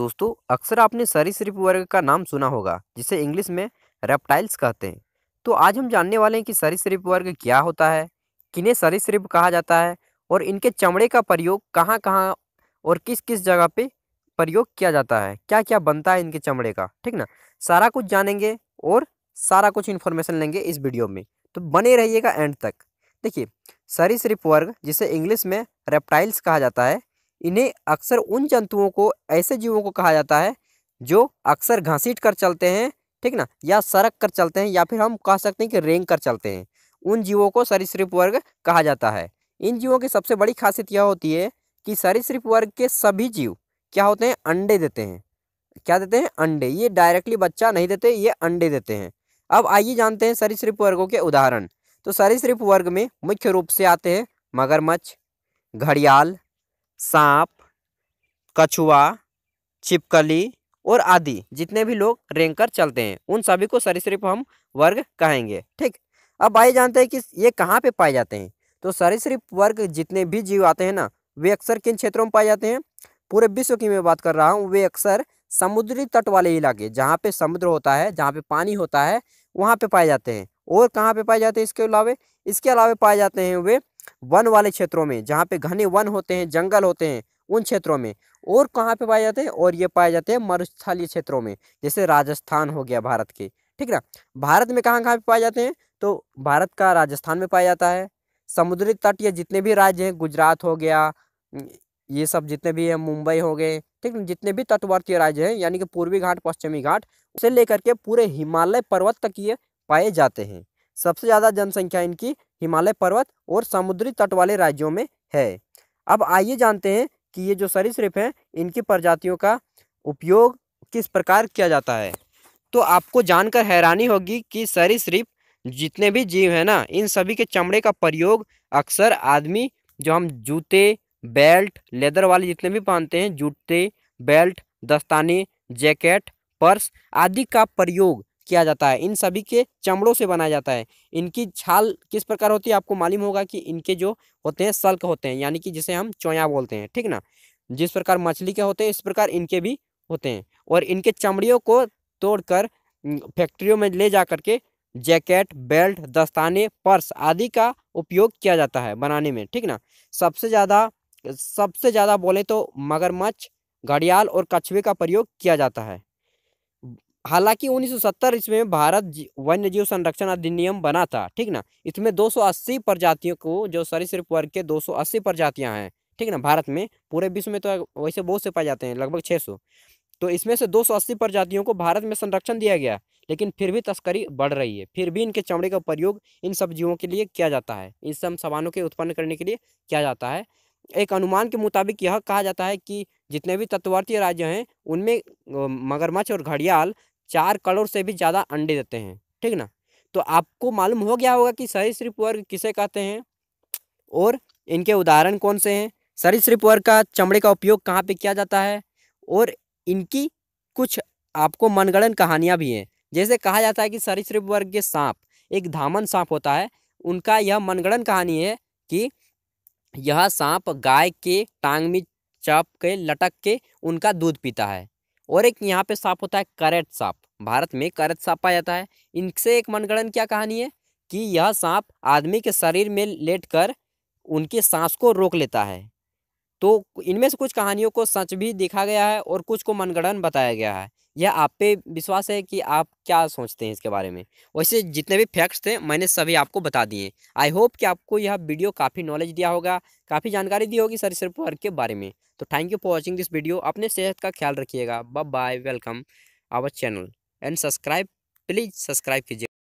दोस्तों अक्सर आपने सरीसृप वर्ग का नाम सुना होगा जिसे इंग्लिश में रेप्टाइल्स कहते हैं तो आज हम जानने वाले हैं कि सरीसृप वर्ग क्या होता है किन्हें सरीसृप कहा जाता है और इनके चमड़े का प्रयोग कहाँ कहाँ और किस किस जगह पे प्रयोग किया जाता है क्या क्या बनता है इनके चमड़े का ठीक ना सारा कुछ जानेंगे और सारा कुछ इन्फॉर्मेशन लेंगे इस वीडियो में तो बने रहिएगा एंड तक देखिए सरीसृप वर्ग जिसे इंग्लिश में रेप्टाइल्स कहा जाता है इन्हें अक्सर उन जंतुओं को ऐसे जीवों को कहा जाता है जो अक्सर घसीट कर चलते हैं ठीक ना या सरक कर चलते हैं या फिर हम कह सकते हैं कि रेंग कर चलते हैं उन जीवों को सरीसृप वर्ग कहा जाता है इन जीवों की सबसे बड़ी खासियत यह होती है कि सरीसृप वर्ग के सभी जीव क्या होते हैं अंडे देते हैं क्या देते हैं अंडे ये डायरेक्टली बच्चा नहीं देते ये अंडे देते हैं अब आइए जानते हैं सरीसृप वर्गों के उदाहरण तो सरीसृप वर्ग में मुख्य रूप से आते हैं मगरमच्छ घड़ियाल सांप कछुआ छिपकली और आदि जितने भी लोग रेंग कर चलते हैं उन सभी को सरीसृप हम वर्ग कहेंगे ठीक अब आइए जानते हैं कि ये कहाँ पे पाए जाते हैं तो सरीसृप वर्ग जितने भी जीव आते हैं ना वे अक्सर किन क्षेत्रों में पाए जाते हैं पूरे विश्व की मैं बात कर रहा हूँ वे अक्सर समुद्री तट वाले इलाके जहाँ पे समुद्र होता है जहाँ पे पानी होता है वहाँ पे पाए जाते हैं और कहाँ पे पाए जाते हैं इसके अलावा इसके अलावा पाए जाते हैं वे वन वाले क्षेत्रों में जहाँ पे घने वन होते हैं जंगल होते हैं उन क्षेत्रों में और कहाँ पे पाए जाते हैं और ये पाए जाते हैं मरुस्थलीय क्षेत्रों में जैसे राजस्थान हो गया भारत के ठीक ना भारत में कहाँ कहाँ पे पाए जाते हैं तो भारत का राजस्थान में पाया जाता है समुद्री तट या जितने भी राज्य हैं गुजरात हो गया ये सब जितने भी हैं मुंबई हो गए ठीक जितने भी तटवर्तीय राज्य हैं यानी कि पूर्वी घाट पश्चिमी घाट से लेकर के पूरे हिमालय पर्वत तक ये पाए जाते हैं सबसे ज़्यादा जनसंख्या इनकी हिमालय पर्वत और समुद्री तट वाले राज्यों में है अब आइए जानते हैं कि ये जो सरीसृप हैं इनकी प्रजातियों का उपयोग किस प्रकार किया जाता है तो आपको जानकर हैरानी होगी कि सरीसृप जितने भी जीव हैं ना इन सभी के चमड़े का प्रयोग अक्सर आदमी जो हम जूते बेल्ट लेदर वाले जितने भी पहनते हैं जूते बेल्ट दस्ताने जैकेट पर्स आदि का प्रयोग किया जाता है इन सभी के चमड़ों से बनाया जाता है इनकी छाल किस प्रकार होती है आपको मालूम होगा कि इनके जो होते हैं सल्क होते हैं यानी कि जिसे हम चोया बोलते हैं ठीक ना जिस प्रकार मछली के होते हैं इस प्रकार इनके भी होते हैं और इनके चमड़ियों को तोड़कर फैक्ट्रियों में ले जा करके जैकेट बेल्ट दस्ताने पर्स आदि का उपयोग किया जाता है बनाने में ठीक ना सबसे ज़्यादा सबसे ज़्यादा बोले तो मगरमच्छ घड़ियाल और कछुए का प्रयोग किया जाता है हालांकि 1970 ईस्वी में भारत वन्य जीव संरक्षण अधिनियम बना था ठीक ना इसमें 280 प्रजातियों को जो सिर्फ वर्ग के 280 प्रजातियां हैं ठीक ना भारत में पूरे विश्व में तो वैसे बहुत से पाए जाते हैं लगभग 600 तो इसमें से 280 प्रजातियों को भारत में संरक्षण दिया गया लेकिन फिर भी तस्करी बढ़ रही है फिर भी इनके चमड़े का प्रयोग इन सब जीवों के लिए किया जाता है इन सब सामानों के उत्पन्न करने के लिए किया जाता है एक अनुमान के मुताबिक यह कहा जाता है कि जितने भी तत्वर्तीय राज्य हैं उनमें मगरमच्छ और घड़ियाल चार करोड़ से भी ज़्यादा अंडे देते हैं ठीक ना तो आपको मालूम हो गया होगा कि सरीसृप वर्ग किसे कहते हैं और इनके उदाहरण कौन से हैं सिर्फ वर्ग का चमड़े का उपयोग कहाँ पे किया जाता है और इनकी कुछ आपको मनगणन कहानियाँ भी हैं जैसे कहा जाता है कि सरीसृप वर्ग के सांप एक धामन सांप होता है उनका यह मनगणन कहानी है कि यह सांप गाय के टांग में चाप के लटक के उनका दूध पीता है और एक यहाँ पे सांप होता है करेट सांप भारत में करेट सांप पाया जाता है इनसे एक मनगणन क्या कहानी है कि यह सांप आदमी के शरीर में लेट कर उनके सांस को रोक लेता है तो इनमें से कुछ कहानियों को सच भी देखा गया है और कुछ को मनगढ़ंत बताया गया है यह आप पे विश्वास है कि आप क्या सोचते हैं इसके बारे में वैसे जितने भी फैक्ट्स थे मैंने सभी आपको बता दिए आई होप कि आपको यह वीडियो काफ़ी नॉलेज दिया होगा काफ़ी जानकारी दी होगी सर सिर्फ वर्ग के बारे में तो thank you for watching this video अपने सेहत का ख्याल रखिएगा bye welcome our channel and subscribe please subscribe कीजिए